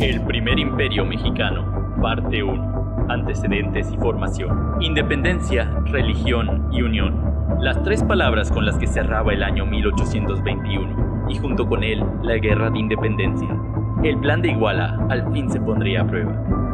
El primer imperio mexicano, parte 1. Antecedentes y formación. Independencia, religión y unión. Las tres palabras con las que cerraba el año 1821 y junto con él la guerra de independencia. El plan de Iguala al fin se pondría a prueba.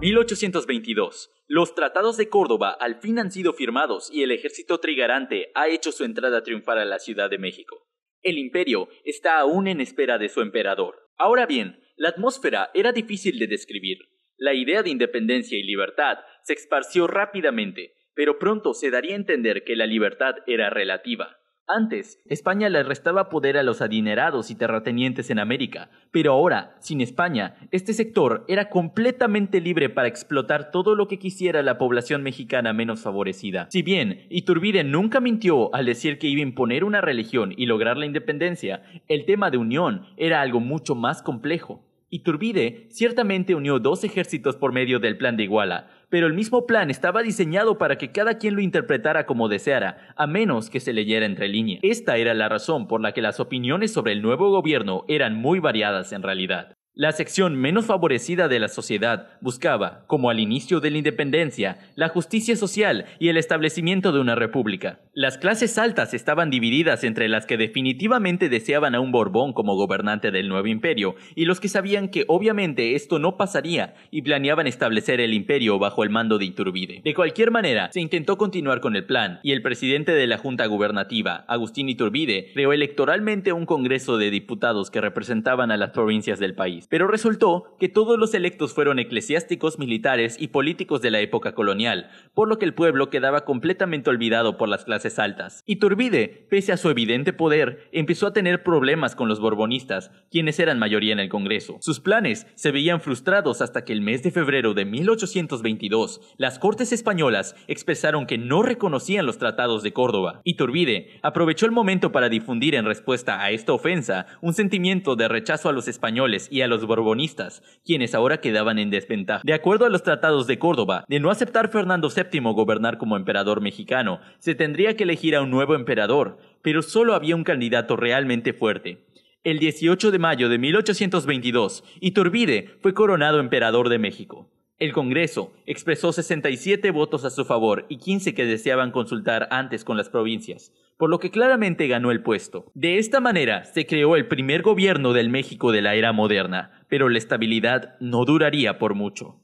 1822. Los tratados de Córdoba al fin han sido firmados y el ejército trigarante ha hecho su entrada triunfal a la Ciudad de México. El imperio está aún en espera de su emperador. Ahora bien, la atmósfera era difícil de describir. La idea de independencia y libertad se esparció rápidamente, pero pronto se daría a entender que la libertad era relativa. Antes, España le restaba poder a los adinerados y terratenientes en América, pero ahora, sin España, este sector era completamente libre para explotar todo lo que quisiera la población mexicana menos favorecida. Si bien Iturbide nunca mintió al decir que iba a imponer una religión y lograr la independencia, el tema de unión era algo mucho más complejo. Iturbide ciertamente unió dos ejércitos por medio del plan de Iguala, pero el mismo plan estaba diseñado para que cada quien lo interpretara como deseara, a menos que se leyera entre líneas. Esta era la razón por la que las opiniones sobre el nuevo gobierno eran muy variadas en realidad. La sección menos favorecida de la sociedad buscaba, como al inicio de la independencia, la justicia social y el establecimiento de una república. Las clases altas estaban divididas entre las que definitivamente deseaban a un Borbón como gobernante del nuevo imperio y los que sabían que obviamente esto no pasaría y planeaban establecer el imperio bajo el mando de Iturbide. De cualquier manera, se intentó continuar con el plan y el presidente de la Junta Gubernativa, Agustín Iturbide, creó electoralmente un Congreso de Diputados que representaban a las provincias del país pero resultó que todos los electos fueron eclesiásticos, militares y políticos de la época colonial, por lo que el pueblo quedaba completamente olvidado por las clases altas. Iturbide, pese a su evidente poder, empezó a tener problemas con los borbonistas, quienes eran mayoría en el Congreso. Sus planes se veían frustrados hasta que el mes de febrero de 1822, las Cortes españolas expresaron que no reconocían los tratados de Córdoba. Iturbide aprovechó el momento para difundir en respuesta a esta ofensa un sentimiento de rechazo a los españoles y a los borbonistas, quienes ahora quedaban en desventaja. De acuerdo a los tratados de Córdoba, de no aceptar Fernando VII gobernar como emperador mexicano, se tendría que elegir a un nuevo emperador, pero solo había un candidato realmente fuerte. El 18 de mayo de 1822, Iturbide fue coronado emperador de México. El Congreso expresó 67 votos a su favor y 15 que deseaban consultar antes con las provincias por lo que claramente ganó el puesto. De esta manera se creó el primer gobierno del México de la era moderna, pero la estabilidad no duraría por mucho.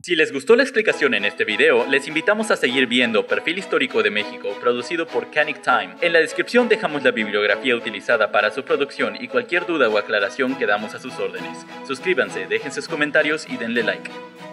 Si les gustó la explicación en este video, les invitamos a seguir viendo Perfil Histórico de México, producido por Canic Time. En la descripción dejamos la bibliografía utilizada para su producción y cualquier duda o aclaración quedamos a sus órdenes. Suscríbanse, dejen sus comentarios y denle like.